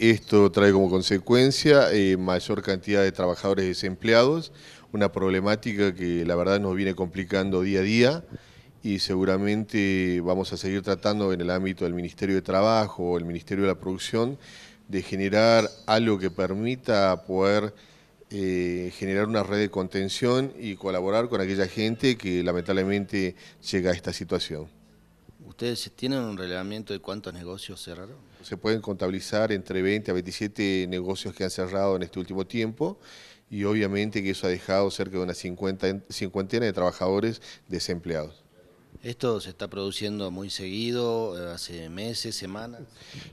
Esto trae como consecuencia eh, mayor cantidad de trabajadores desempleados, una problemática que la verdad nos viene complicando día a día y seguramente vamos a seguir tratando en el ámbito del Ministerio de Trabajo o el Ministerio de la Producción de generar algo que permita poder eh, generar una red de contención y colaborar con aquella gente que lamentablemente llega a esta situación. ¿Ustedes tienen un relevamiento de cuántos negocios cerraron? Se pueden contabilizar entre 20 a 27 negocios que han cerrado en este último tiempo y obviamente que eso ha dejado cerca de una cincuentena de trabajadores desempleados. ¿Esto se está produciendo muy seguido, eh, hace meses, semanas?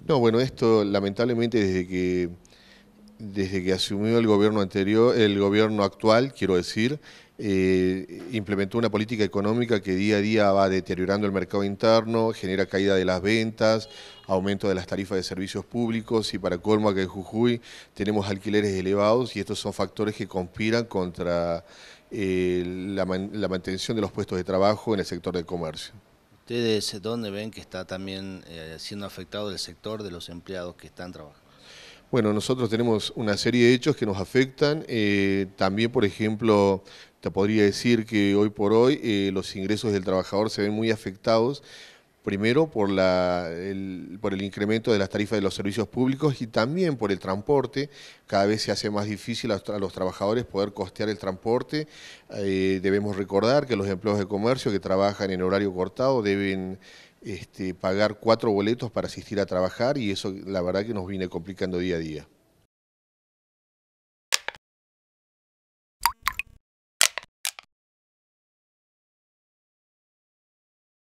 No, bueno, esto lamentablemente desde que desde que asumió el gobierno anterior, el gobierno actual, quiero decir, eh, implementó una política económica que día a día va deteriorando el mercado interno, genera caída de las ventas, aumento de las tarifas de servicios públicos y para colmo que en Jujuy tenemos alquileres elevados y estos son factores que conspiran contra eh, la, mantención de los puestos de trabajo en el sector del comercio. ¿Ustedes dónde ven que está también eh, siendo afectado el sector de los empleados que están trabajando? Bueno, nosotros tenemos una serie de hechos que nos afectan. Eh, también, por ejemplo, te podría decir que hoy por hoy eh, los ingresos del trabajador se ven muy afectados. Primero por, la, el, por el incremento de las tarifas de los servicios públicos y también por el transporte. Cada vez se hace más difícil a, los trabajadores poder costear el transporte. Eh, debemos recordar que los empleos de comercio que trabajan en horario cortado deben este, pagar cuatro boletos para asistir a trabajar y eso la verdad que nos viene complicando día a día.